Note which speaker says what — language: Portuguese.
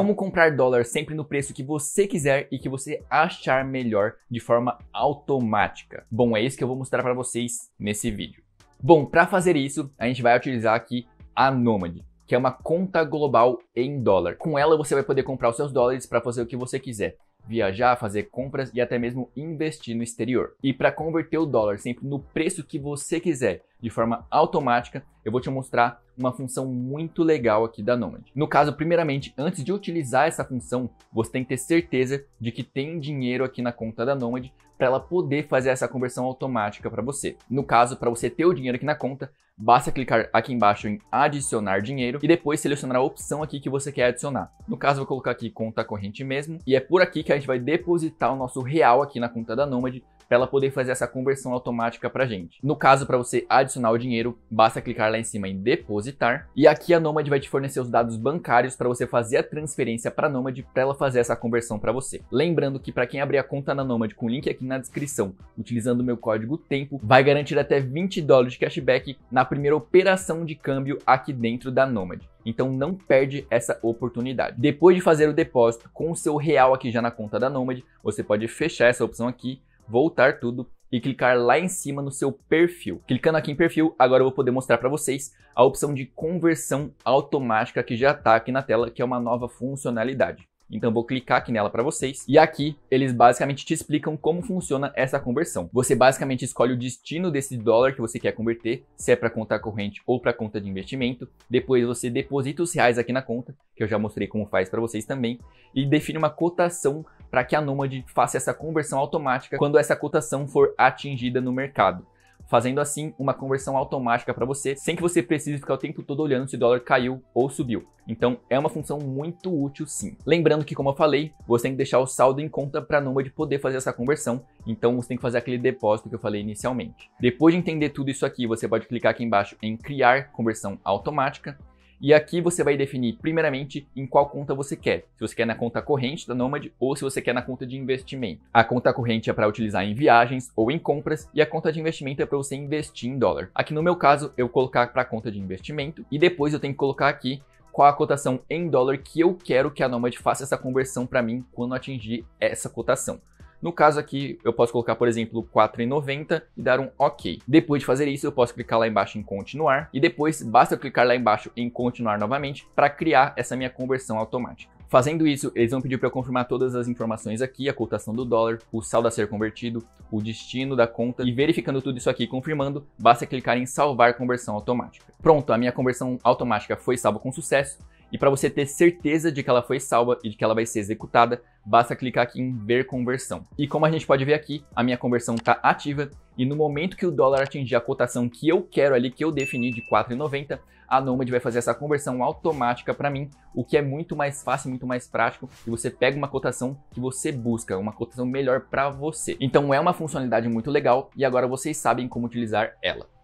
Speaker 1: Como comprar dólar sempre no preço que você quiser e que você achar melhor de forma automática. Bom, é isso que eu vou mostrar para vocês nesse vídeo. Bom, para fazer isso, a gente vai utilizar aqui a Nomad que é uma conta global em dólar. Com ela você vai poder comprar os seus dólares para fazer o que você quiser, viajar, fazer compras e até mesmo investir no exterior. E para converter o dólar sempre no preço que você quiser, de forma automática, eu vou te mostrar uma função muito legal aqui da Nomad. No caso, primeiramente, antes de utilizar essa função, você tem que ter certeza de que tem dinheiro aqui na conta da Nomad para ela poder fazer essa conversão automática para você. No caso, para você ter o dinheiro aqui na conta, basta clicar aqui embaixo em adicionar dinheiro e depois selecionar a opção aqui que você quer adicionar. No caso, vou colocar aqui conta corrente mesmo e é por aqui que a gente vai depositar o nosso real aqui na conta da Nomad para ela poder fazer essa conversão automática para gente. No caso, para você adicionar o dinheiro, basta clicar lá em cima em depositar e aqui a Nomad vai te fornecer os dados bancários para você fazer a transferência para a Nomad para ela fazer essa conversão para você. Lembrando que para quem abrir a conta na Nomad com o link aqui na descrição, utilizando o meu código TEMPO, vai garantir até 20 dólares de cashback na primeira operação de câmbio aqui dentro da Nomad. Então não perde essa oportunidade. Depois de fazer o depósito com o seu real aqui já na conta da Nomad, você pode fechar essa opção aqui voltar tudo e clicar lá em cima no seu perfil. Clicando aqui em perfil, agora eu vou poder mostrar para vocês a opção de conversão automática que já está aqui na tela, que é uma nova funcionalidade. Então vou clicar aqui nela para vocês. E aqui eles basicamente te explicam como funciona essa conversão. Você basicamente escolhe o destino desse dólar que você quer converter, se é para conta corrente ou para conta de investimento. Depois você deposita os reais aqui na conta, que eu já mostrei como faz para vocês também, e define uma cotação para que a Nomad faça essa conversão automática quando essa cotação for atingida no mercado fazendo assim uma conversão automática para você, sem que você precise ficar o tempo todo olhando se o dólar caiu ou subiu. Então é uma função muito útil sim. Lembrando que, como eu falei, você tem que deixar o saldo em conta para a de poder fazer essa conversão, então você tem que fazer aquele depósito que eu falei inicialmente. Depois de entender tudo isso aqui, você pode clicar aqui embaixo em criar conversão automática e aqui você vai definir, primeiramente, em qual conta você quer. Se você quer na conta corrente da Nomad ou se você quer na conta de investimento. A conta corrente é para utilizar em viagens ou em compras e a conta de investimento é para você investir em dólar. Aqui no meu caso, eu colocar para a conta de investimento e depois eu tenho que colocar aqui qual a cotação em dólar que eu quero que a Nomad faça essa conversão para mim quando atingir essa cotação. No caso aqui, eu posso colocar, por exemplo, 4,90 e dar um OK. Depois de fazer isso, eu posso clicar lá embaixo em continuar e depois basta eu clicar lá embaixo em continuar novamente para criar essa minha conversão automática. Fazendo isso, eles vão pedir para eu confirmar todas as informações aqui, a cotação do dólar, o saldo a ser convertido, o destino da conta e verificando tudo isso aqui e confirmando, basta clicar em salvar conversão automática. Pronto, a minha conversão automática foi salva com sucesso e para você ter certeza de que ela foi salva e de que ela vai ser executada, basta clicar aqui em ver conversão. E como a gente pode ver aqui, a minha conversão está ativa e no momento que o dólar atingir a cotação que eu quero ali, que eu defini de 4,90, a Nomad vai fazer essa conversão automática para mim, o que é muito mais fácil, muito mais prático e você pega uma cotação que você busca, uma cotação melhor para você. Então é uma funcionalidade muito legal e agora vocês sabem como utilizar ela.